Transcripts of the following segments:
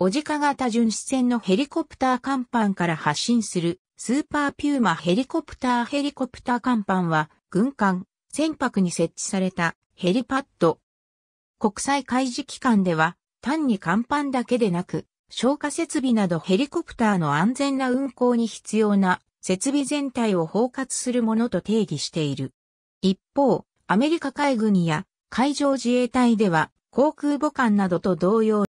おじか型巡視船のヘリコプター甲板から発進するスーパーピューマヘリコプターヘリコプター甲板は軍艦、船舶に設置されたヘリパッド。国際海事機関では単に甲板だけでなく消火設備などヘリコプターの安全な運航に必要な設備全体を包括するものと定義している。一方、アメリカ海軍や海上自衛隊では航空母艦などと同様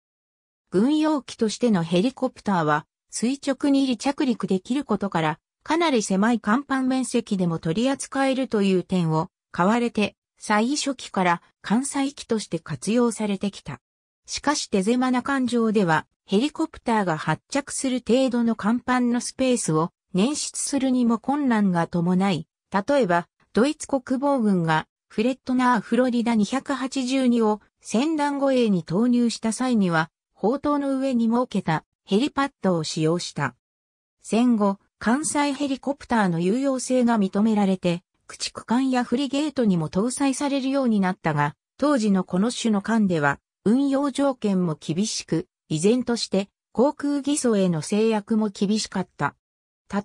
軍用機としてのヘリコプターは垂直に離着陸できることから、かなり狭い甲板面積でも取り扱えるという点を、買われて、最初期から艦載機として活用されてきた。しかし手狭な艦上では、ヘリコプターが発着する程度の甲板のスペースを捻出するにも困難が伴い、例えば、ドイツ国防軍がフレットナーフロリダ282を戦乱護衛に投入した際には、砲塔の上に設けたヘリパッドを使用した。戦後、関西ヘリコプターの有用性が認められて、駆逐艦やフリゲートにも搭載されるようになったが、当時のこの種の艦では、運用条件も厳しく、依然として航空偽装への制約も厳しかった。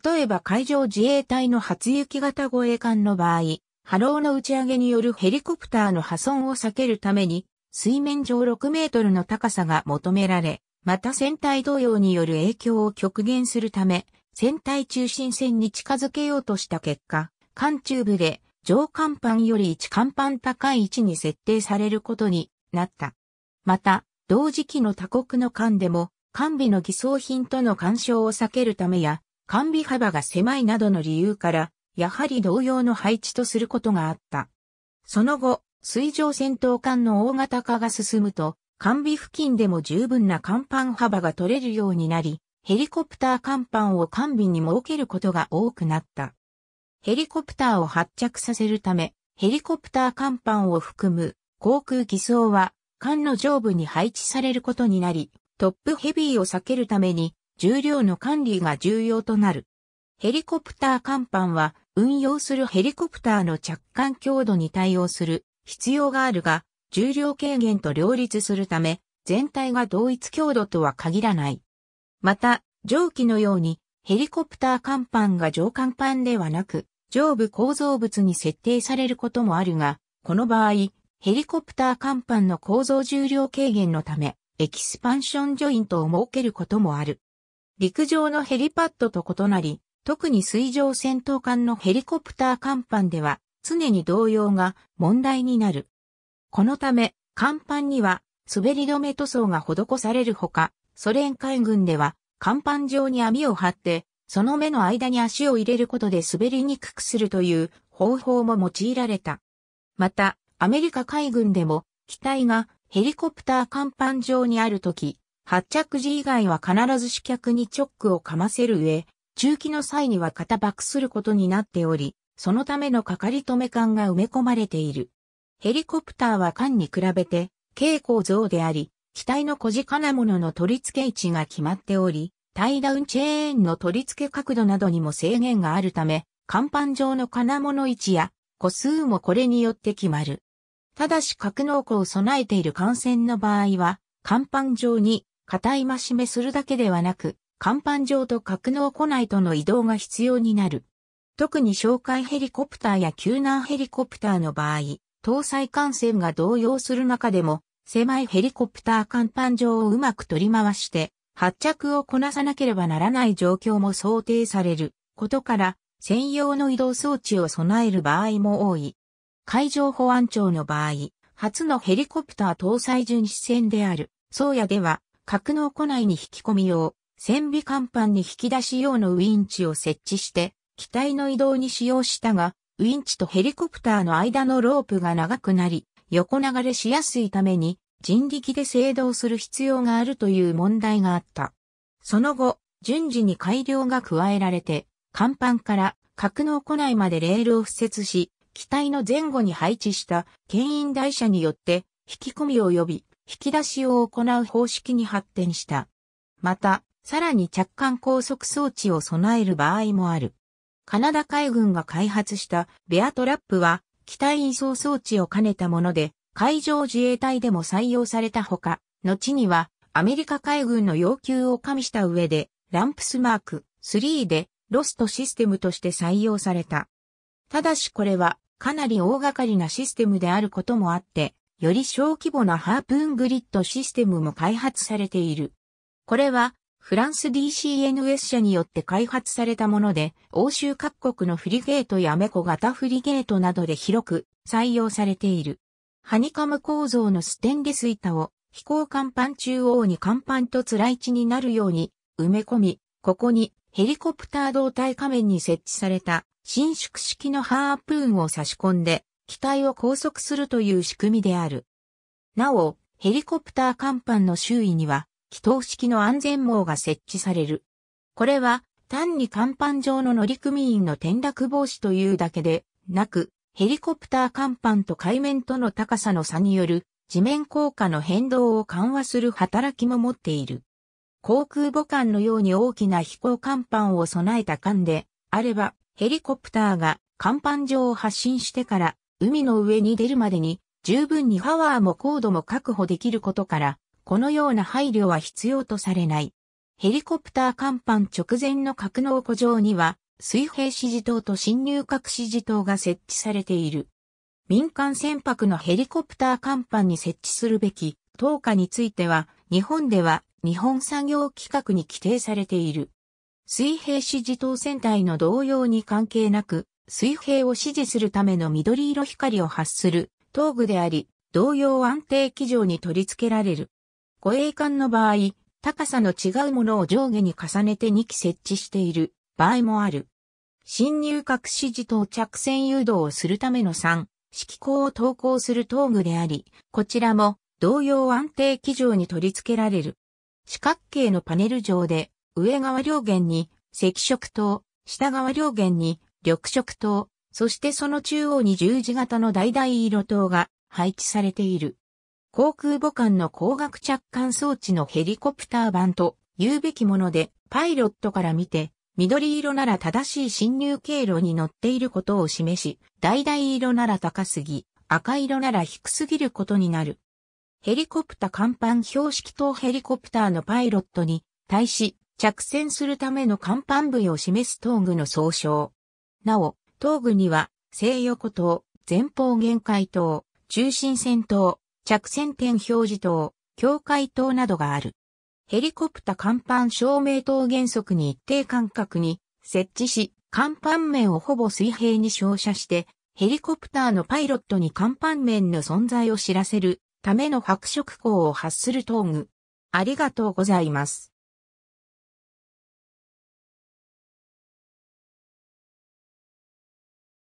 例えば海上自衛隊の初雪型護衛艦の場合、波浪の打ち上げによるヘリコプターの破損を避けるために、水面上6メートルの高さが求められ、また船体動揺による影響を極限するため、船体中心線に近づけようとした結果、艦中部で上甲板より1甲板高い位置に設定されることになった。また、同時期の他国の艦でも、艦尾の偽装品との干渉を避けるためや、艦尾幅が狭いなどの理由から、やはり同様の配置とすることがあった。その後、水上戦闘艦の大型化が進むと、艦尾付近でも十分な甲板幅が取れるようになり、ヘリコプター甲板を艦尾に設けることが多くなった。ヘリコプターを発着させるため、ヘリコプター甲板を含む航空偽装は艦の上部に配置されることになり、トップヘビーを避けるために重量の管理が重要となる。ヘリコプター甲板は運用するヘリコプターの着艦強度に対応する必要があるが、重量軽減と両立するため、全体が同一強度とは限らない。また、蒸気のように、ヘリコプター甲板が上甲板ではなく、上部構造物に設定されることもあるが、この場合、ヘリコプター甲板の構造重量軽減のため、エキスパンションジョイントを設けることもある。陸上のヘリパッドと異なり、特に水上戦闘艦のヘリコプター甲板では、常に動揺が問題になる。このため、甲板には滑り止め塗装が施されるほか、ソ連海軍では甲板上に網を張って、その目の間に足を入れることで滑りにくくするという方法も用いられた。また、アメリカ海軍でも、機体がヘリコプター甲板上にあるとき、発着時以外は必ず主客にチョックをかませる上、中期の際には肩バックすることになっており、そのためのかかり止め管が埋め込まれている。ヘリコプターは艦に比べて、軽構造であり、機体の小金物の取り付け位置が決まっており、タイダウンチェーンの取り付け角度などにも制限があるため、甲板上の金物位置や個数もこれによって決まる。ただし格納庫を備えている艦船の場合は、甲板上に硬い増し目するだけではなく、甲板上と格納庫内との移動が必要になる。特に哨戒ヘリコプターや救難ヘリコプターの場合、搭載艦船が動揺する中でも、狭いヘリコプター甲板上をうまく取り回して、発着をこなさなければならない状況も想定されることから、専用の移動装置を備える場合も多い。海上保安庁の場合、初のヘリコプター搭載巡視船である、宗谷では、格納庫内に引き込み用、船尾甲板に引き出し用のウィンチを設置して、機体の移動に使用したが、ウィンチとヘリコプターの間のロープが長くなり、横流れしやすいために人力で制動する必要があるという問題があった。その後、順次に改良が加えられて、甲板から格納庫内までレールを敷設し、機体の前後に配置した牽引台車によって引き込み及び引き出しを行う方式に発展した。また、さらに着艦高速装置を備える場合もある。カナダ海軍が開発したベアトラップは、機体移送装置を兼ねたもので、海上自衛隊でも採用されたほか、後にはアメリカ海軍の要求を加味した上で、ランプスマーク3でロストシステムとして採用された。ただしこれはかなり大掛かりなシステムであることもあって、より小規模なハープーングリッドシステムも開発されている。これはフランス DCNS 社によって開発されたもので、欧州各国のフリゲートやメコ型フリゲートなどで広く採用されている。ハニカム構造のステンレス板を飛行甲板中央に甲板とつらい地になるように埋め込み、ここにヘリコプター胴体仮面に設置された伸縮式のハープーンを差し込んで機体を拘束するという仕組みである。なお、ヘリコプター甲板の周囲には気筒式の安全網が設置される。これは単に甲板上の乗組員の転落防止というだけでなく、ヘリコプター甲板と海面との高さの差による地面効果の変動を緩和する働きも持っている。航空母艦のように大きな飛行甲板を備えた艦であれば、ヘリコプターが甲板上を発進してから海の上に出るまでに十分にパワーも高度も確保できることから、このような配慮は必要とされない。ヘリコプター甲板直前の格納庫上には、水平指示灯と侵入核指示灯が設置されている。民間船舶のヘリコプター甲板に設置するべき、灯火については、日本では日本産業規格に規定されている。水平指示灯船体の同様に関係なく、水平を指示するための緑色光を発する、灯具であり、同様安定基準に取り付けられる。護衛艦の場合、高さの違うものを上下に重ねて2機設置している場合もある。侵入隠し時と着船誘導をするための3、指揮港を投稿する道具であり、こちらも同様安定機上に取り付けられる。四角形のパネル上で、上側両舷に赤色灯、下側両舷に緑色灯、そしてその中央に十字型の橙色灯が配置されている。航空母艦の光学着艦装置のヘリコプター版と言うべきもので、パイロットから見て、緑色なら正しい侵入経路に乗っていることを示し、橙色なら高すぎ、赤色なら低すぎることになる。ヘリコプター甲板標識等ヘリコプターのパイロットに対し着船するための甲板部位を示す頭部の総称。なお、頭部には西横灯、前方限界灯、中心線灯、着線点表示灯、境界灯などがある。ヘリコプタ甲板照明灯原則に一定間隔に設置し、甲板面をほぼ水平に照射して、ヘリコプターのパイロットに甲板面の存在を知らせるための白色光を発する灯具。ありがとうございます。